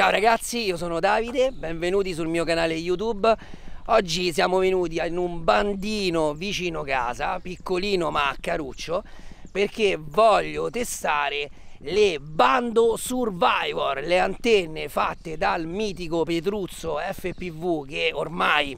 Ciao ragazzi, io sono Davide, benvenuti sul mio canale YouTube. Oggi siamo venuti in un bandino vicino casa, piccolino ma caruccio, perché voglio testare le Bando Survivor, le antenne fatte dal mitico Petruzzo FPV che ormai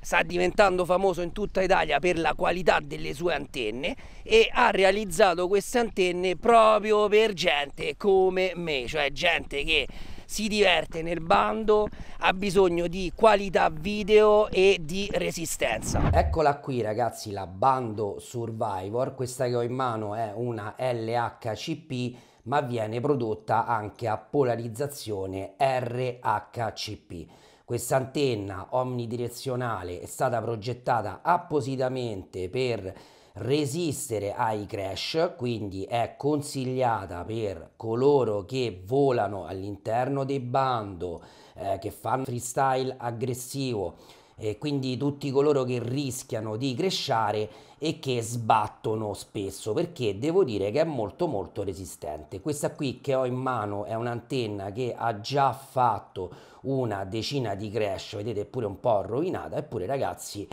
sta diventando famoso in tutta Italia per la qualità delle sue antenne e ha realizzato queste antenne proprio per gente come me, cioè gente che si diverte nel bando, ha bisogno di qualità video e di resistenza. Eccola qui ragazzi la Bando Survivor, questa che ho in mano è una LHCP ma viene prodotta anche a polarizzazione RHCP. Questa antenna omnidirezionale è stata progettata appositamente per resistere ai crash, quindi è consigliata per coloro che volano all'interno dei bando, eh, che fanno freestyle aggressivo, e quindi tutti coloro che rischiano di cresciare e che sbattono spesso perché devo dire che è molto molto resistente questa qui che ho in mano è un'antenna che ha già fatto una decina di crash vedete è pure un po' rovinata eppure ragazzi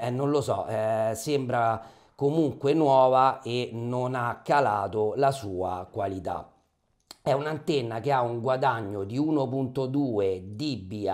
eh, non lo so eh, sembra comunque nuova e non ha calato la sua qualità. È un'antenna che ha un guadagno di 1.2 dBi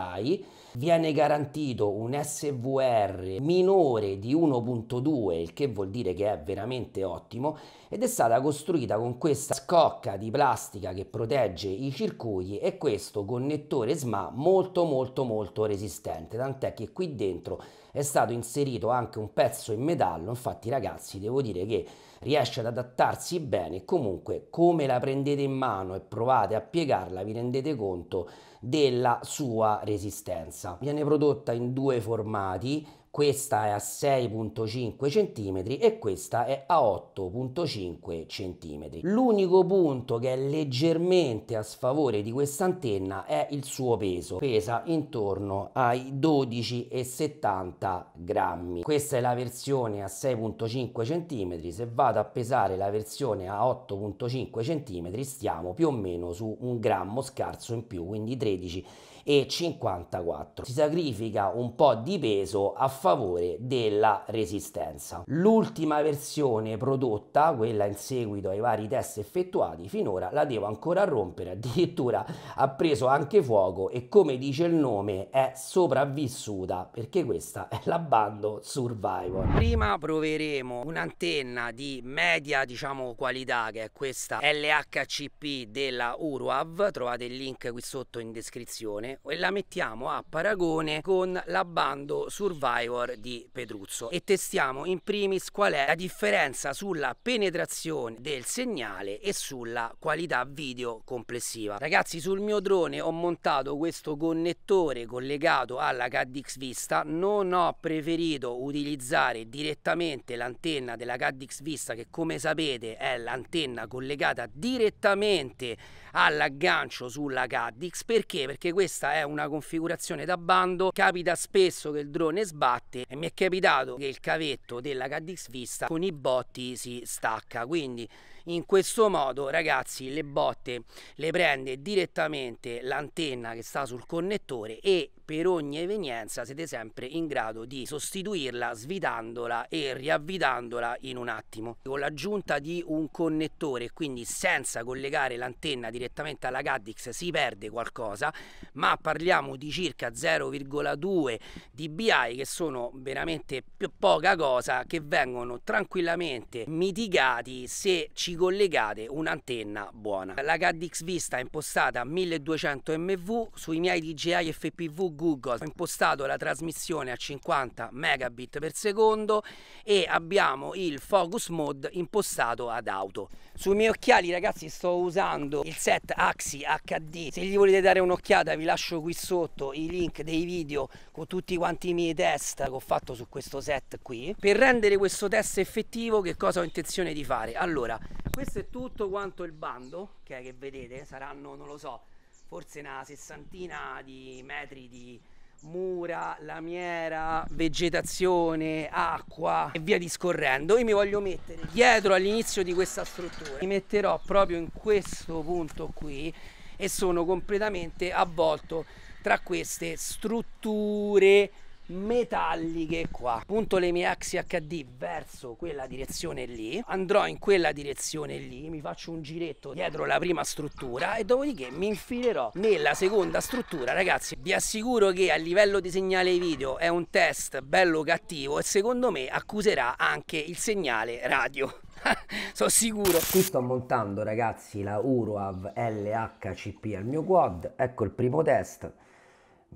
viene garantito un SVR minore di 1.2, il che vuol dire che è veramente ottimo, ed è stata costruita con questa scocca di plastica che protegge i circuiti e questo connettore SMA molto molto molto resistente, tant'è che qui dentro è stato inserito anche un pezzo in metallo, infatti ragazzi devo dire che riesce ad adattarsi bene, comunque come la prendete in mano e provate a piegarla vi rendete conto della sua resistenza. Viene prodotta in due formati, questa è a 6.5 cm e questa è a 8.5 cm. L'unico punto che è leggermente a sfavore di questa antenna è il suo peso, pesa intorno ai 12,70 grammi. Questa è la versione a 6.5 cm, se vado a pesare la versione a 8.5 cm stiamo più o meno su un grammo scarso in più, quindi 13 e 54. Si sacrifica un po' di peso a favore della resistenza. L'ultima versione prodotta, quella in seguito ai vari test effettuati finora, la devo ancora rompere, addirittura ha preso anche fuoco e come dice il nome è sopravvissuta perché questa è la Bando Survivor. Prima proveremo un'antenna di media diciamo qualità che è questa LHCP della Uruav, trovate il link qui sotto in descrizione e la mettiamo a paragone con la Bando Survivor di Pedruzzo e testiamo in primis qual è la differenza sulla penetrazione del segnale e sulla qualità video complessiva. Ragazzi sul mio drone ho montato questo connettore collegato alla CADX Vista, non ho preferito utilizzare direttamente l'antenna della CADX Vista che come sapete è l'antenna collegata direttamente all'aggancio sulla CADX perché? Perché questa questa è una configurazione da bando, capita spesso che il drone sbatte e mi è capitato che il cavetto della KDX Vista con i botti si stacca, quindi in questo modo ragazzi le botte le prende direttamente l'antenna che sta sul connettore e per ogni evenienza siete sempre in grado di sostituirla svitandola e riavvitandola in un attimo con l'aggiunta di un connettore quindi senza collegare l'antenna direttamente alla CADX si perde qualcosa ma parliamo di circa 0,2 dBi che sono veramente più poca cosa che vengono tranquillamente mitigati se ci collegate un'antenna buona. La CADX Vista è impostata a 1200 MV, sui miei DJI FPV Google ho impostato la trasmissione a 50 megabit per secondo e abbiamo il focus mode impostato ad auto. Sui miei occhiali ragazzi sto usando il set Axi HD, se gli volete dare un'occhiata vi lascio qui sotto i link dei video con tutti quanti i miei test che ho fatto su questo set qui. Per rendere questo test effettivo che cosa ho intenzione di fare? Allora, questo è tutto quanto il bando che, che vedete saranno non lo so forse una sessantina di metri di mura, lamiera, vegetazione, acqua e via discorrendo. Io mi voglio mettere dietro all'inizio di questa struttura. Mi metterò proprio in questo punto qui e sono completamente avvolto tra queste strutture metalliche qua punto le mie axi HD verso quella direzione lì andrò in quella direzione lì mi faccio un giretto dietro la prima struttura e dopodiché mi infilerò nella seconda struttura ragazzi vi assicuro che a livello di segnale video è un test bello cattivo e secondo me accuserà anche il segnale radio sono sicuro qui sto montando ragazzi la Uruav LHCP al mio quad ecco il primo test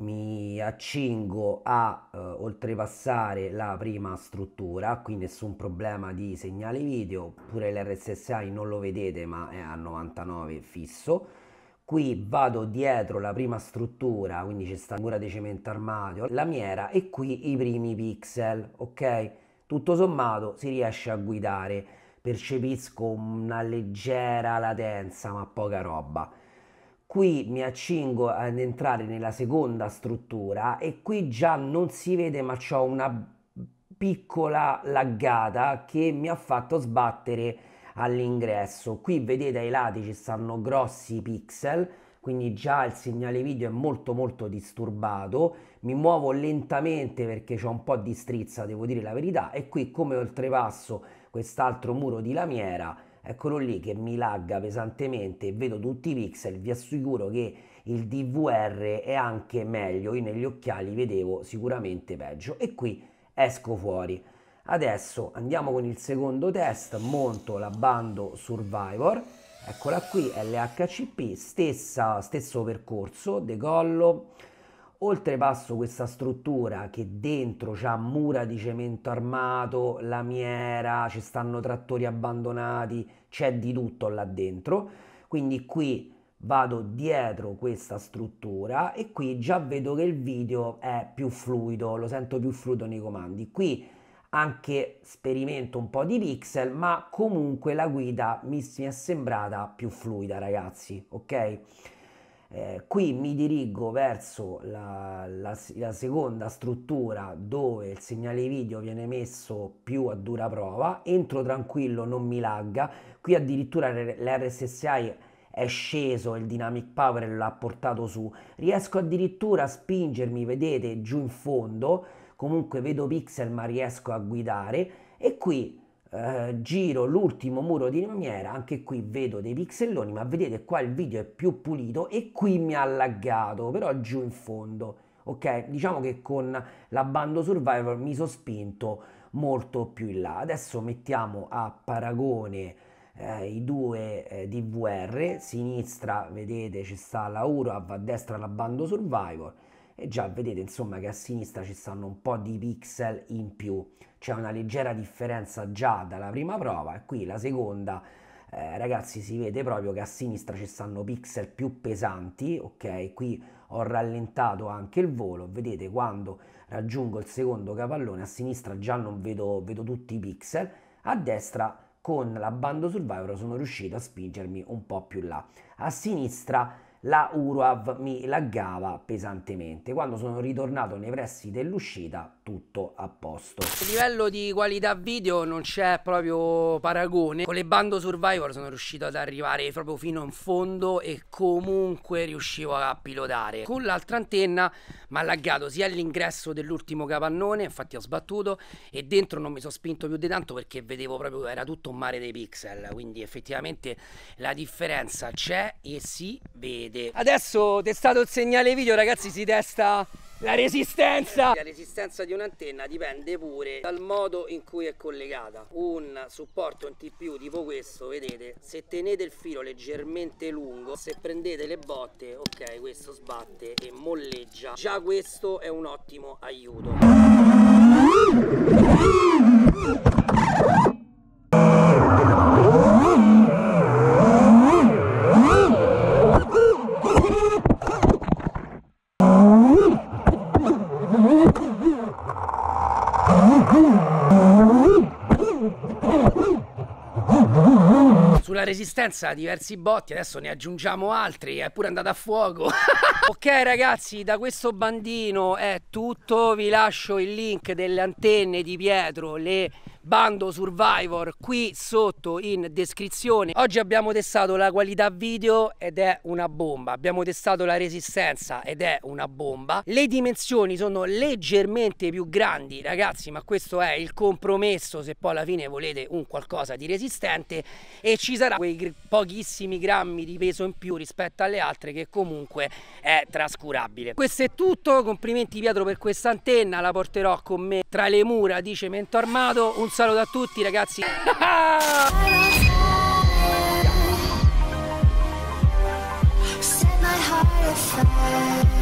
mi accingo a eh, oltrepassare la prima struttura, qui nessun problema di segnale video, pure l'RSSI non lo vedete ma è a 99 fisso. Qui vado dietro la prima struttura, quindi c'è sta mura di cemento armadio, la miera e qui i primi pixel, ok? Tutto sommato si riesce a guidare, percepisco una leggera latenza ma poca roba. Qui mi accingo ad entrare nella seconda struttura e qui già non si vede ma ho una piccola laggata che mi ha fatto sbattere all'ingresso. Qui vedete ai lati ci stanno grossi pixel, quindi già il segnale video è molto molto disturbato. Mi muovo lentamente perché c'è un po' di strizza, devo dire la verità, e qui come oltrepasso quest'altro muro di lamiera eccolo lì che mi lagga pesantemente e vedo tutti i pixel, vi assicuro che il DVR è anche meglio, io negli occhiali vedevo sicuramente peggio e qui esco fuori. Adesso andiamo con il secondo test, monto la Bando Survivor, eccola qui, LHCP, stessa, stesso percorso, decollo, oltrepasso questa struttura che dentro c'ha mura di cemento armato, lamiera, ci stanno trattori abbandonati, c'è di tutto là dentro. Quindi qui vado dietro questa struttura e qui già vedo che il video è più fluido, lo sento più fluido nei comandi. Qui anche sperimento un po' di pixel, ma comunque la guida mi, mi è sembrata più fluida, ragazzi, ok? Eh, qui mi dirigo verso la, la, la, seconda struttura dove il segnale video viene messo più a dura prova, entro tranquillo, non mi lagga, qui addirittura l'RSSI è sceso, il dynamic power l'ha portato su, riesco addirittura a spingermi, vedete, giù in fondo, comunque vedo pixel ma riesco a guidare e qui eh, giro l'ultimo muro di lamiera, anche qui vedo dei pixelloni, ma vedete qua il video è più pulito e qui mi ha laggato, però giù in fondo. Ok, diciamo che con la Bando Survivor mi sono spinto molto più in là. Adesso mettiamo a paragone eh, i due eh, DVR, sinistra vedete ci sta la URAV, a destra la Bando Survivor e già vedete insomma che a sinistra ci stanno un po' di pixel in più, c'è una leggera differenza già dalla prima prova e qui la seconda eh, ragazzi si vede proprio che a sinistra ci stanno pixel più pesanti, ok? Qui ho rallentato anche il volo, vedete quando raggiungo il secondo capallone a sinistra già non vedo, vedo tutti i pixel, a destra con la bando Survivor sono riuscito a spingermi un po' più là. A sinistra la URAV mi laggava pesantemente. Quando sono ritornato nei pressi dell'uscita, tutto a posto. A livello di qualità video non c'è proprio paragone. Con le bando Survivor sono riuscito ad arrivare proprio fino in fondo e comunque riuscivo a pilotare. Con l'altra antenna mi ha laggato sia all'ingresso dell'ultimo capannone, infatti ho sbattuto, e dentro non mi sono spinto più di tanto perché vedevo proprio era tutto un mare dei pixel. Quindi effettivamente la differenza c'è e si vede vedere. Adesso testato il segnale video ragazzi si testa la resistenza! La resistenza di un'antenna dipende pure dal modo in cui è collegata. Un supporto in TPU tipo questo, vedete, se tenete il filo leggermente lungo, se prendete le botte, ok, questo sbatte e molleggia. Già questo è un ottimo aiuto. Sulla resistenza diversi botti, adesso ne aggiungiamo altri, è pure andata a fuoco. ok ragazzi, da questo bandino è tutto, vi lascio il link delle antenne di Pietro, le Bando Survivor qui sotto in descrizione. Oggi abbiamo testato la qualità video ed è una bomba. Abbiamo testato la resistenza ed è una bomba. Le dimensioni sono leggermente più grandi, ragazzi, ma questo è il compromesso se poi alla fine volete un qualcosa di resistente e ci sarà quei pochissimi grammi di peso in più rispetto alle altre che comunque è trascurabile. Questo è tutto, complimenti Pietro per questa antenna, la porterò con me tra le mura di cemento armato. Un saluto a tutti ragazzi Set my heart afire